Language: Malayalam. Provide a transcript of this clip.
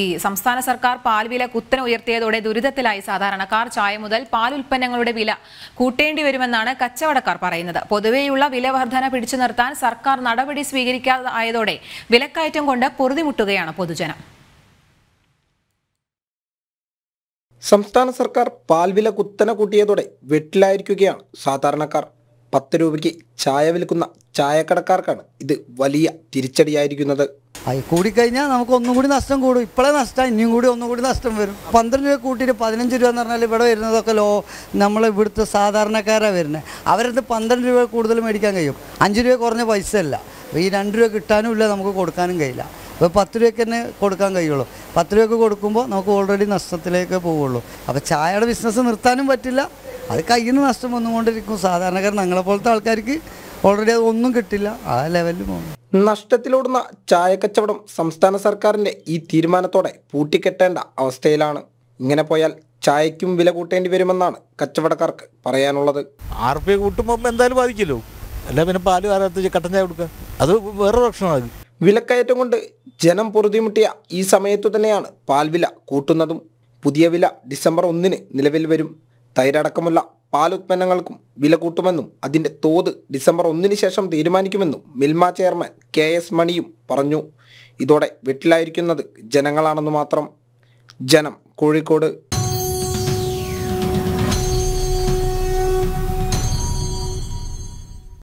ഈ സംസ്ഥാന സർക്കാർ പാൽ വില കുത്തനെ ഉയർത്തിയതോടെ ദുരിതത്തിലായി സാധാരണക്കാർ ചായ മുതൽ പാൽ ഉൽപ്പന്നങ്ങളുടെ വില കൂട്ടേണ്ടി വരുമെന്നാണ് കച്ചവടക്കാർ പറയുന്നത് പൊതുവെയുള്ള വില വർധന പിടിച്ചു നിർത്താൻ സർക്കാർ നടപടി സ്വീകരിക്കാതായതോടെ വിലക്കയറ്റം കൊണ്ട് പൊറുതിമുട്ടുകയാണ് പൊതുജനം സംസ്ഥാന സർക്കാർ പാൽ വില കുത്തനെ കൂട്ടിയതോടെ വെട്ടിലായിരിക്കുകയാണ് സാധാരണക്കാർ പത്ത് രൂപയ്ക്ക് ചായ വിൽക്കുന്ന ചായക്കടക്കാർക്കാണ് ഇത് വലിയ തിരിച്ചടിയായിരിക്കുന്നത് അത് കൂടിക്കഴിഞ്ഞാൽ നമുക്ക് ഒന്നും കൂടി നഷ്ടം കൂടും ഇപ്പോഴേ നഷ്ടം ഇനിയും കൂടി ഒന്നും കൂടി നഷ്ടം വരും പന്ത്രണ്ട് രൂപ കൂട്ടിയിട്ട് പതിനഞ്ച് രൂപ എന്ന് പറഞ്ഞാൽ ഇവിടെ വരുന്നതൊക്കെ ലോ നമ്മൾ ഇവിടുത്തെ സാധാരണക്കാരാണ് വരുന്നത് അവരത് പന്ത്രണ്ട് രൂപ കൂടുതൽ മേടിക്കാൻ കഴിയും അഞ്ച് രൂപ കുറഞ്ഞ പൈസ അല്ല ഈ രണ്ട് രൂപ കിട്ടാനും ഇല്ല നമുക്ക് കൊടുക്കാനും കഴിയില്ല അപ്പോൾ പത്ത് രൂപയ്ക്ക് തന്നെ കൊടുക്കാൻ കഴിയുള്ളൂ പത്ത് രൂപയ്ക്ക് കൊടുക്കുമ്പോൾ നമുക്ക് ഓൾറെഡി നഷ്ടത്തിലേക്ക് പോവുള്ളൂ അപ്പോൾ ചായയുടെ ബിസിനസ് നിർത്താനും പറ്റില്ല അത് കയ്യിൽ നിന്ന് നഷ്ടം വന്നുകൊണ്ടിരിക്കും സാധാരണക്കാർ ഞങ്ങളെ പോലത്തെ ആൾക്കാർക്ക് ഓൾറെഡി അതൊന്നും ഒന്നും കിട്ടില്ല ആ ലെവലിൽ പോകും നഷ്ടത്തിലോടുന്ന ചായക്കച്ചവടം സംസ്ഥാന സർക്കാരിന്റെ ഈ തീരുമാനത്തോടെ പൂട്ടിക്കെട്ടേണ്ട അവസ്ഥയിലാണ് ഇങ്ങനെ പോയാൽ ചായക്കും വില കൂട്ടേണ്ടി വരുമെന്നാണ് കച്ചവടക്കാർക്ക് പറയാനുള്ളത് ആർ പി കൂട്ടുമ്പോൾ എന്തായാലും ബാധിക്കില്ലോ അല്ല പിന്നെ പാല് കാലത്ത് കട്ടൻ ചായ കൊടുക്കുക അത് വേറെ ഭക്ഷണമാണ് വിലക്കയറ്റം കൊണ്ട് ജനം പൊറുതിമുട്ടിയ ഈ സമയത്തു തന്നെയാണ് പാൽവില കൂട്ടുന്നതും പുതിയ വില ഡിസംബർ ഒന്നിന് നിലവിൽ വരും തൈരടക്കമുള്ള ഉത്പന്നങ്ങൾക്കും വില കൂട്ടുമെന്നും അതിന്റെ തോത് ഡിസംബർ ഒന്നിന് ശേഷം തീരുമാനിക്കുമെന്നും മിൽമ ചെയർമാൻ കെ എസ് മണിയും പറഞ്ഞു ഇതോടെ വെട്ടിലായിരിക്കുന്നത് ജനങ്ങളാണെന്ന് മാത്രം ജനം കോഴിക്കോട്